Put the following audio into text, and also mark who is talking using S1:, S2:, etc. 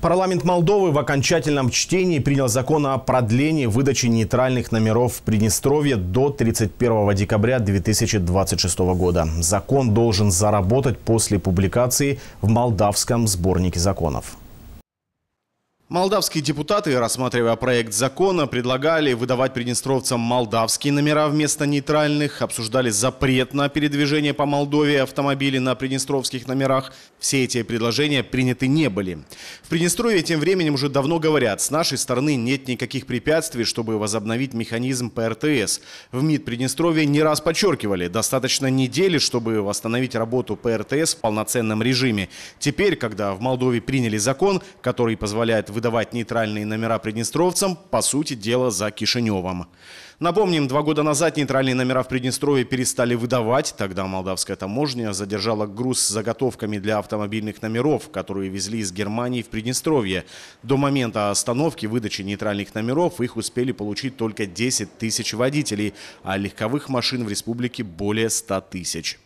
S1: Парламент Молдовы в окончательном чтении принял закон о продлении выдачи нейтральных номеров в Приднестровье до 31 декабря 2026 года. Закон должен заработать после публикации в молдавском сборнике законов. Молдавские депутаты, рассматривая проект закона, предлагали выдавать приднестровцам молдавские номера вместо нейтральных, обсуждали запрет на передвижение по Молдове автомобилей на приднестровских номерах. Все эти предложения приняты не были. В Приднестровье тем временем уже давно говорят, с нашей стороны нет никаких препятствий, чтобы возобновить механизм ПРТС. В МИД Приднестровья не раз подчеркивали, достаточно недели, чтобы восстановить работу ПРТС в полноценном режиме. Теперь, когда в Молдове приняли закон, который позволяет выдавать нейтральные номера приднестровцам, по сути дела, за Кишиневом. Напомним, два года назад нейтральные номера в Приднестровье перестали выдавать. Тогда молдавская таможня задержала груз с заготовками для автомобильных номеров, которые везли из Германии в Приднестровье. До момента остановки выдачи нейтральных номеров их успели получить только 10 тысяч водителей, а легковых машин в республике более 100 тысяч.